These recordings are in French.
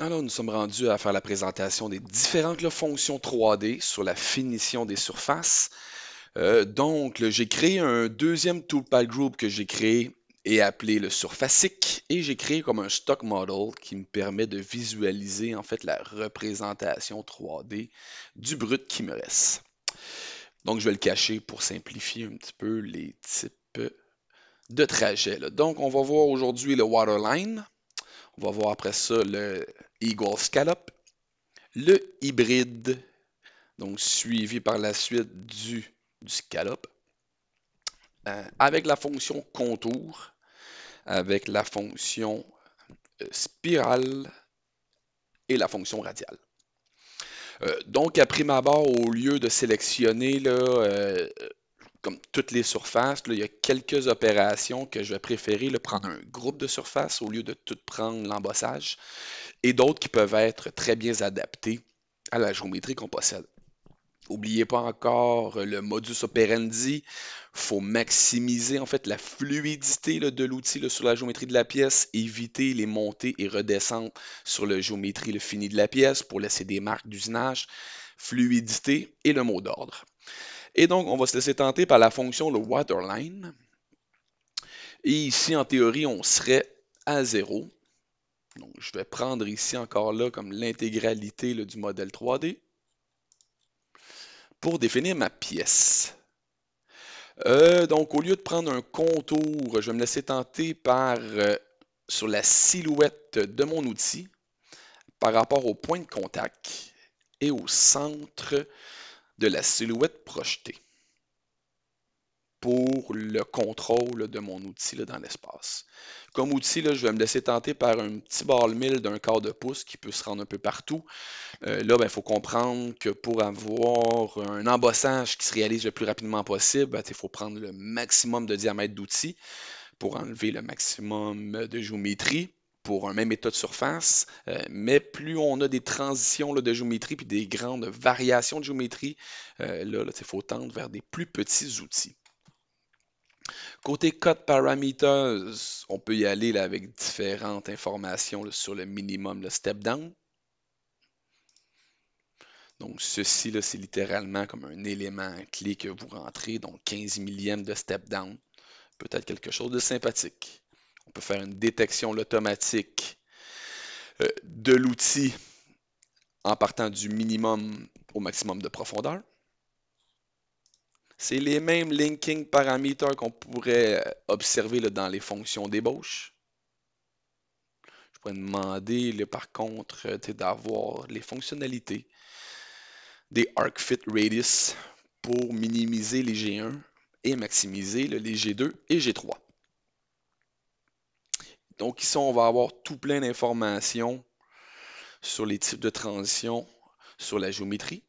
Alors, nous sommes rendus à faire la présentation des différentes fonctions 3D sur la finition des surfaces. Euh, donc, j'ai créé un deuxième Toolpad Group que j'ai créé et appelé le surfacique. Et j'ai créé comme un stock model qui me permet de visualiser en fait la représentation 3D du brut qui me reste. Donc, je vais le cacher pour simplifier un petit peu les types de trajets. Donc, on va voir aujourd'hui le waterline. On va voir après ça le Eagle Scallop, le hybride, donc suivi par la suite du, du Scallop, euh, avec la fonction contour, avec la fonction euh, spirale et la fonction radiale. Euh, donc, à prime abord, au lieu de sélectionner là, comme toutes les surfaces, il y a quelques opérations que je vais préférer prendre un groupe de surfaces au lieu de tout prendre l'embossage, et d'autres qui peuvent être très bien adaptées à la géométrie qu'on possède. N'oubliez pas encore le modus operandi. Il faut maximiser en fait la fluidité de l'outil sur la géométrie de la pièce, éviter les montées et redescentes sur la géométrie le fini de la pièce pour laisser des marques d'usinage, fluidité et le mot d'ordre. Et donc, on va se laisser tenter par la fonction le waterline. Et ici, en théorie, on serait à zéro. Donc, je vais prendre ici encore là comme l'intégralité du modèle 3D pour définir ma pièce. Euh, donc, au lieu de prendre un contour, je vais me laisser tenter par euh, sur la silhouette de mon outil par rapport au point de contact et au centre de la silhouette projetée pour le contrôle de mon outil dans l'espace. Comme outil, je vais me laisser tenter par un petit ball mill d'un quart de pouce qui peut se rendre un peu partout. Euh, là, il ben, faut comprendre que pour avoir un embossage qui se réalise le plus rapidement possible, ben, il faut prendre le maximum de diamètre d'outil pour enlever le maximum de géométrie pour un même état de surface, euh, mais plus on a des transitions de géométrie puis des grandes variations de géométrie, euh, là, il faut tendre vers des plus petits outils. Côté code parameters, on peut y aller là, avec différentes informations sur le minimum, le step down. Donc, ceci, c'est littéralement comme un élément clé que vous rentrez, donc 15 millièmes de step down. Peut-être quelque chose de sympathique peut faire une détection automatique euh, de l'outil en partant du minimum au maximum de profondeur. C'est les mêmes linking parameters qu'on pourrait observer là, dans les fonctions débauche. Je pourrais demander par contre euh, d'avoir les fonctionnalités des fit Radius pour minimiser les G1 et maximiser les G2 et G3. Donc ici, on va avoir tout plein d'informations sur les types de transitions, sur la géométrie,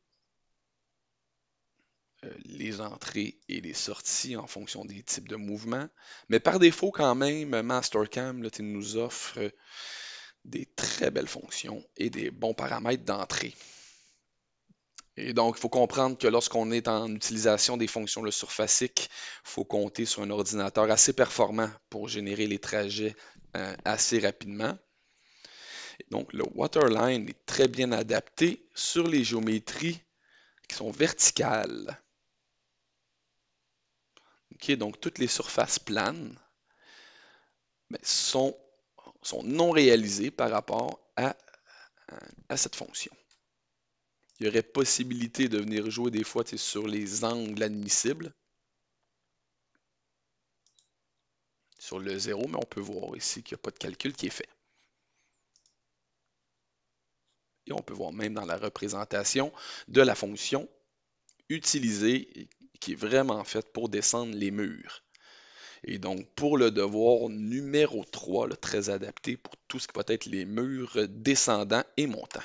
euh, les entrées et les sorties en fonction des types de mouvements. Mais par défaut, quand même, Mastercam nous offre euh, des très belles fonctions et des bons paramètres d'entrée. Et donc, il faut comprendre que lorsqu'on est en utilisation des fonctions le surfaciques, il faut compter sur un ordinateur assez performant pour générer les trajets euh, assez rapidement. donc le waterline est très bien adapté sur les géométries qui sont verticales. donc toutes les surfaces planes ben, sont, non réalisées par rapport à cette fonction. Il y aurait possibilité de venir jouer des fois sur les angles admissibles, sur le zéro, mais on peut voir ici qu'il n'y a pas de calcul qui est fait. Et on peut voir même dans la représentation de la fonction utilisée, qui est vraiment faite pour descendre les murs. Et donc, pour le devoir numéro 3, le très adapté pour tout ce qui peut être les murs descendants et montants.